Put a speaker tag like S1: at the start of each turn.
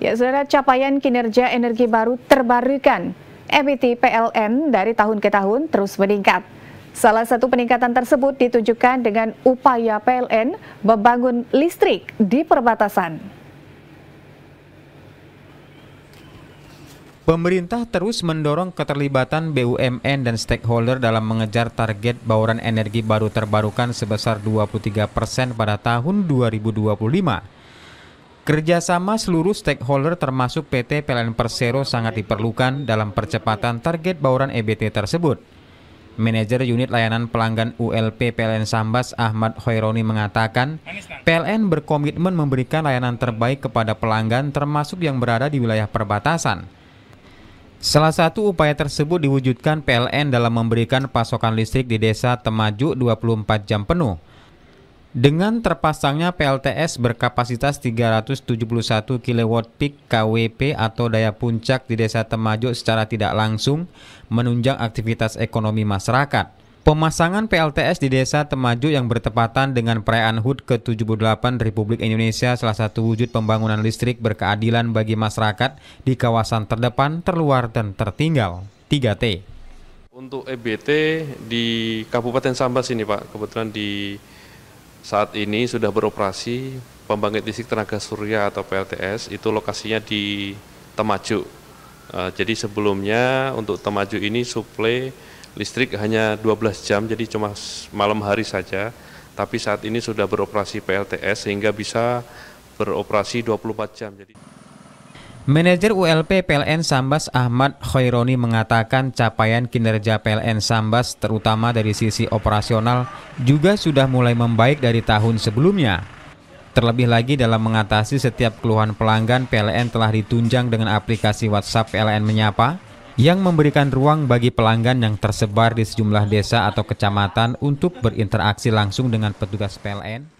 S1: Ya, saudara capaian kinerja energi baru terbarukan EBT PLN dari tahun ke tahun terus meningkat. Salah satu peningkatan tersebut ditunjukkan dengan upaya PLN membangun listrik di perbatasan.
S2: Pemerintah terus mendorong keterlibatan BUMN dan stakeholder dalam mengejar target bauran energi baru terbarukan sebesar 23 persen pada tahun 2025 Kerjasama seluruh stakeholder termasuk PT PLN Persero sangat diperlukan dalam percepatan target bauran EBT tersebut. Manajer unit layanan pelanggan ULP PLN Sambas Ahmad Khaironi mengatakan, PLN berkomitmen memberikan layanan terbaik kepada pelanggan termasuk yang berada di wilayah perbatasan. Salah satu upaya tersebut diwujudkan PLN dalam memberikan pasokan listrik di desa Temaju 24 jam penuh. Dengan terpasangnya PLTS berkapasitas 371 kW peak KWP atau daya puncak di Desa Temaju secara tidak langsung menunjang aktivitas ekonomi masyarakat. Pemasangan PLTS di Desa Temaju yang bertepatan dengan perayaan HUT ke-78 Republik Indonesia salah satu wujud pembangunan listrik berkeadilan bagi masyarakat di kawasan terdepan, terluar, dan tertinggal. 3T.
S3: Untuk EBT di Kabupaten Sambas ini Pak, kebetulan di saat ini sudah beroperasi pembangkit listrik tenaga surya atau PLTS itu lokasinya di Temaju. Eh, jadi sebelumnya untuk Temaju ini suplai listrik hanya 12 jam jadi cuma malam hari saja. Tapi saat ini sudah beroperasi PLTS sehingga bisa beroperasi 24 jam. Jadi
S2: Manajer ULP PLN Sambas Ahmad Khaironi mengatakan capaian kinerja PLN Sambas terutama dari sisi operasional juga sudah mulai membaik dari tahun sebelumnya. Terlebih lagi dalam mengatasi setiap keluhan pelanggan PLN telah ditunjang dengan aplikasi WhatsApp PLN Menyapa yang memberikan ruang bagi pelanggan yang tersebar di sejumlah desa atau kecamatan untuk berinteraksi langsung dengan petugas PLN.